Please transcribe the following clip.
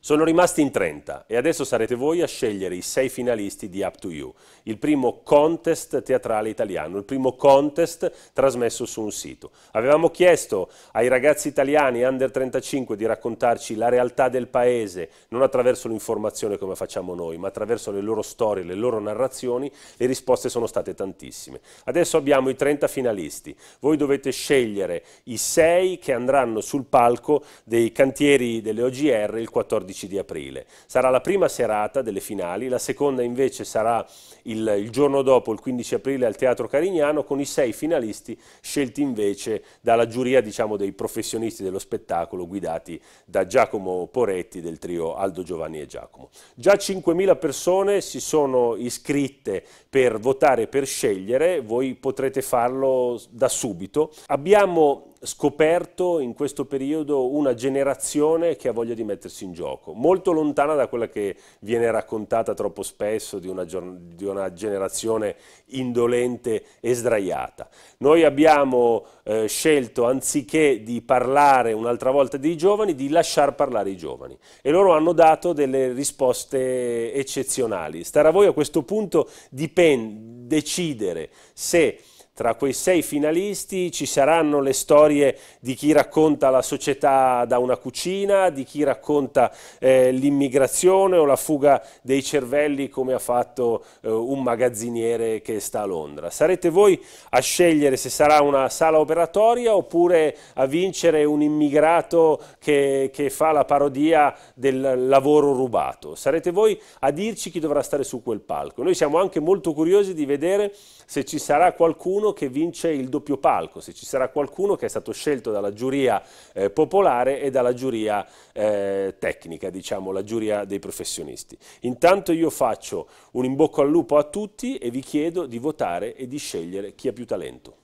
Sono rimasti in 30 e adesso sarete voi a scegliere i sei finalisti di Up to You, il primo contest teatrale italiano, il primo contest trasmesso su un sito. Avevamo chiesto ai ragazzi italiani under 35 di raccontarci la realtà del paese, non attraverso l'informazione come facciamo noi, ma attraverso le loro storie, le loro narrazioni, le risposte sono state tantissime. Adesso abbiamo i 30 finalisti, voi dovete scegliere i sei che andranno sul palco dei cantieri delle OGR il 14 14 di aprile. Sarà la prima serata delle finali, la seconda invece sarà il, il giorno dopo, il 15 aprile, al Teatro Carignano, con i sei finalisti scelti invece dalla giuria diciamo, dei professionisti dello spettacolo guidati da Giacomo Poretti del trio Aldo Giovanni e Giacomo. Già 5.000 persone si sono iscritte per votare, per scegliere, voi potrete farlo da subito. Abbiamo scoperto in questo periodo una generazione che ha voglia di mettersi in gioco, molto lontana da quella che viene raccontata troppo spesso di una, di una generazione indolente e sdraiata. Noi abbiamo eh, scelto, anziché di parlare un'altra volta dei giovani, di lasciar parlare i giovani e loro hanno dato delle risposte eccezionali. Starà a voi a questo punto decidere se tra quei sei finalisti ci saranno le storie di chi racconta la società da una cucina, di chi racconta eh, l'immigrazione o la fuga dei cervelli come ha fatto eh, un magazziniere che sta a Londra. Sarete voi a scegliere se sarà una sala operatoria oppure a vincere un immigrato che, che fa la parodia del lavoro rubato. Sarete voi a dirci chi dovrà stare su quel palco. Noi siamo anche molto curiosi di vedere se ci sarà qualcuno qualcuno che vince il doppio palco, se ci sarà qualcuno che è stato scelto dalla giuria eh, popolare e dalla giuria eh, tecnica, diciamo, la giuria dei professionisti. Intanto io faccio un in bocca al lupo a tutti e vi chiedo di votare e di scegliere chi ha più talento.